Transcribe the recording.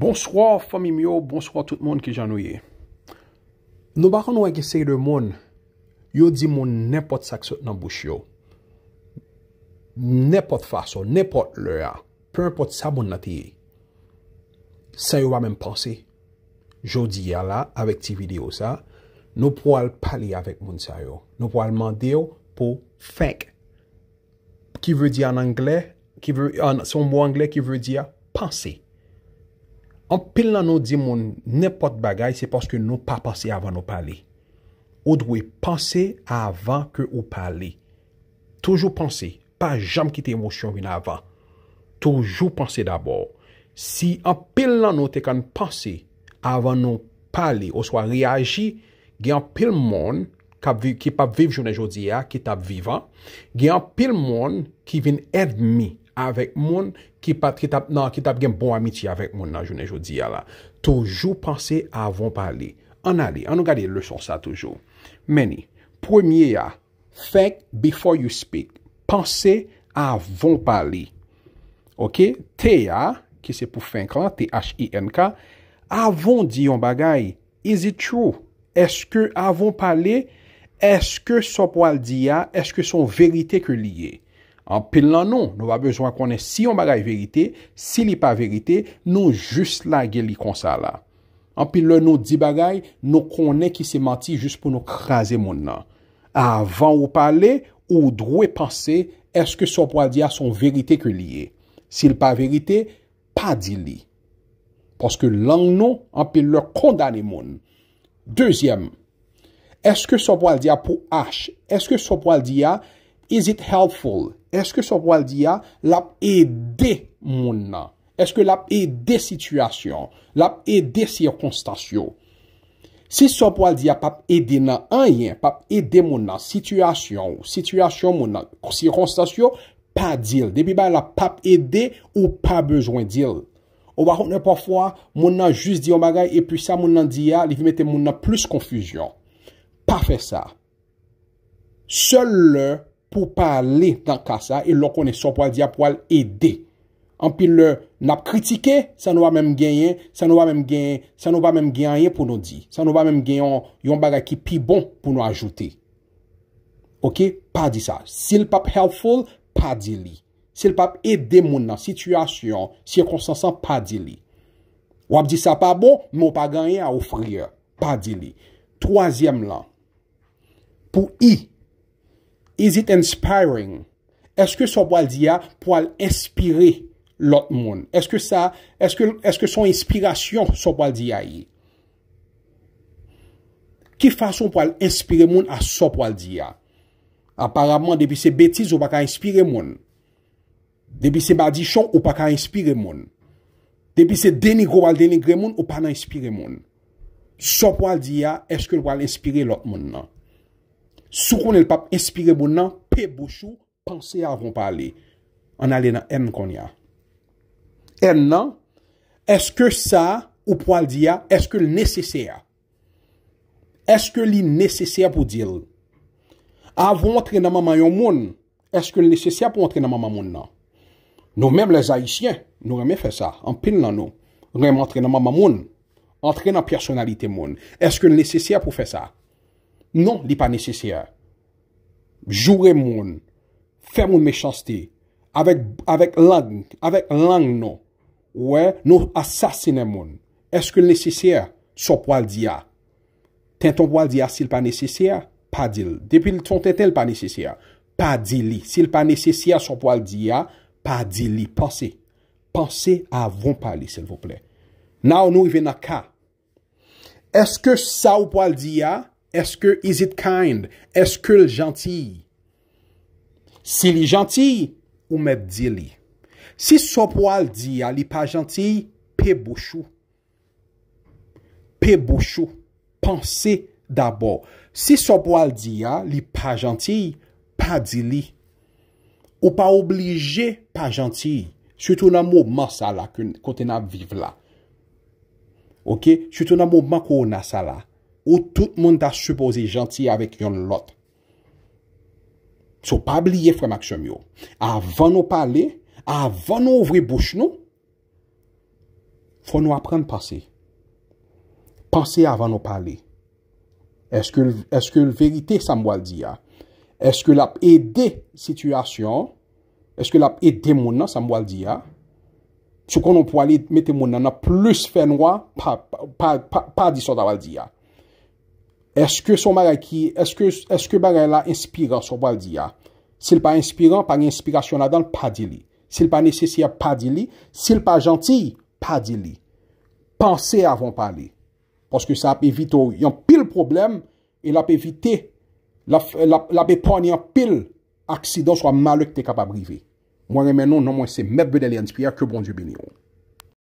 Bonswa, fami myo, bonswa tout moun ki janou ye. Nou bakan nou e ki sey de moun, yo di moun nepot sak sot nan bouch yo. Nepot faso, nepot lera. Pe moun pot sa moun nati ye. Sa yo wame mpansi. Jodi ya la, avek ti video sa, nou pou al pali avek moun sa yo. Nou pou al mande yo pou feng. Ki vre di an angle, son moun angle ki vre di ya, pansi. An pil nan nou di moun, nepot bagay, se poske nou pa pansi avan nou pali. Ou dwe pansi avan ke ou pali. Toujou pansi, pa jam kite emosyon vin avan. Toujou pansi dabor. Si an pil nan nou te kan pansi avan nou pali, ou swa reagi, gen an pil moun ki pa viv jounen jodi ya, ki tap vivan, gen an pil moun ki vin edmi avan. avèk moun ki pat ki tap gen bon amiti avèk moun nan jounen joudiya la. Toujou panse avon pali. An ali, an nou gade le son sa toujou. Meni, pwemye ya, fèk before you speak, panse avon pali. Ok, T-A, ki se pou fènkran, T-H-I-N-K, avon di yon bagay, is it true? Eske avon pali? Eske sopwal di ya? Eske son verite ke liye? Anpil lan nou, nou wap bezwa konen si yon bagay verite, si li pa verite, nou jist lagye li konsa la. Anpil lan nou di bagay, nou konen ki se manti jist pou nou krasi moun nan. Avan ou pale, ou drou e panse, eske sop waldi a son verite ke li e? Si li pa verite, pa di li. Poske lan nou, anpil lan kondane moun. Dezyem, eske sop waldi a pou h, eske sop waldi a, Is it helpful? Eske sop waldi ya lap ede moun nan? Eske lap ede situasyon? Lap ede sirkonstasyon? Si sop waldi ya pap ede nan anyen, pap ede moun nan, situasyon, situasyon moun nan, sirkonstasyon, pa dil. Depi bay la pap ede ou pa bejwen dil. Ou wakoutnen pa fwa, moun nan juz diyo bagay, epi sa moun nan diya, li vi mette moun nan plus konfuzyon. Pa fe sa. Sele, pou pa ale dan kasa, e lo konen so pou al diya pou al ede. An pi le euh, nap kritike, sa nou va menm genyen, sa nou va menm genyen pou nou di. Sa nou va menm genyon yon baga ki pi bon pou nou ajoute. Ok? Pa di sa. Si l pap helpful, pa di li. Si l pap ede moun nan situasyon, si yon konsensan, pa di li. Ou ap di sa pa bon, moun pa genyen a ou frye. Pa di li. Troasyem lan. Pou i, Is it inspiring? Eske sop wale diya pou al inspire lot moun? Eske son inspirasyon sop wale diya yi? Ki fason pou al inspire moun a sop wale diya? Aparabman debi se betiz ou pa ka inspire moun? Depi se badishon ou pa ka inspire moun? Depi se denigro wale denigre moun ou pa na inspire moun? Sop wale diya, eske l wale inspire lot moun nan? Sou kon el pap espire bon nan, pe bouchou, panse a avon pali. An ale nan M kon ya. En nan, eske sa ou po al di ya, eske l nesece a? Eske li nesece a pou dil? Avon otre nan mamayon moun, eske l nesece a pou otre nan mamamoun nan? Nou mem les haisyen, nou reme fe sa, an pin lan nou. Reme otre nan mamamoun, otre nan personalite moun. Eske l nesece a pou fe sa? Non li pa nesesea. Joure moun. Fè moun mechasté. Avèk lang nou. Ouè, nou asasine moun. Eske l nesesea? Sou pwal diya. Tenton pwal diya sil pa nesesea? Pa dil. Depi l tonten tel pa nesesea. Pa dil li. Sil pa nesesea sou pwal diya, pa dil li. Pansè. Pansè avon pwal li, sel vople. Nou nou i ven ak ka. Eske sa ou pwal diya Eske, is it kind? Eske l janty? Si li janty, ou meb di li. Si sopo al di ya, li pa janty, pe bouchou. Pe bouchou. Pense d'abo. Si sopo al di ya, li pa janty, pa di li. Ou pa oblije pa janty. Sou tou nan mou mman sa la, kote nan vive la. Sou tou nan mou mman kote nan sa la. Ou tout moun da se pose jantye avèk yon lot. Sou pa bliye fè maksyon yo. Avan nou pale, avan nou ouvre bouch nou, fò nou apren pase. Pase avan nou pale. Eske l verite sa mwaldi ya? Eske l ap ede situasyon? Eske l ap ede moun nan sa mwaldi ya? Sou kon nou po ale mette moun nan nan ap plus fè nwa pa di sot avaldi ya. Eske sou marè ki, eske barè la inspiran sou bal di ya? Sil pa inspiran, pa n'inspirasyon la dan, pa di li. Sil pa nese siya, pa di li. Sil pa janty, pa di li. Pansè avon pa li. Poske sa ap evito, yon pil problem, e la pe evite, la pe pon yon pil, aksido sou a malek te kapabrive. Mwen remen nou nan mwen se mèp bedè li inspiran, ke bon di bini yon.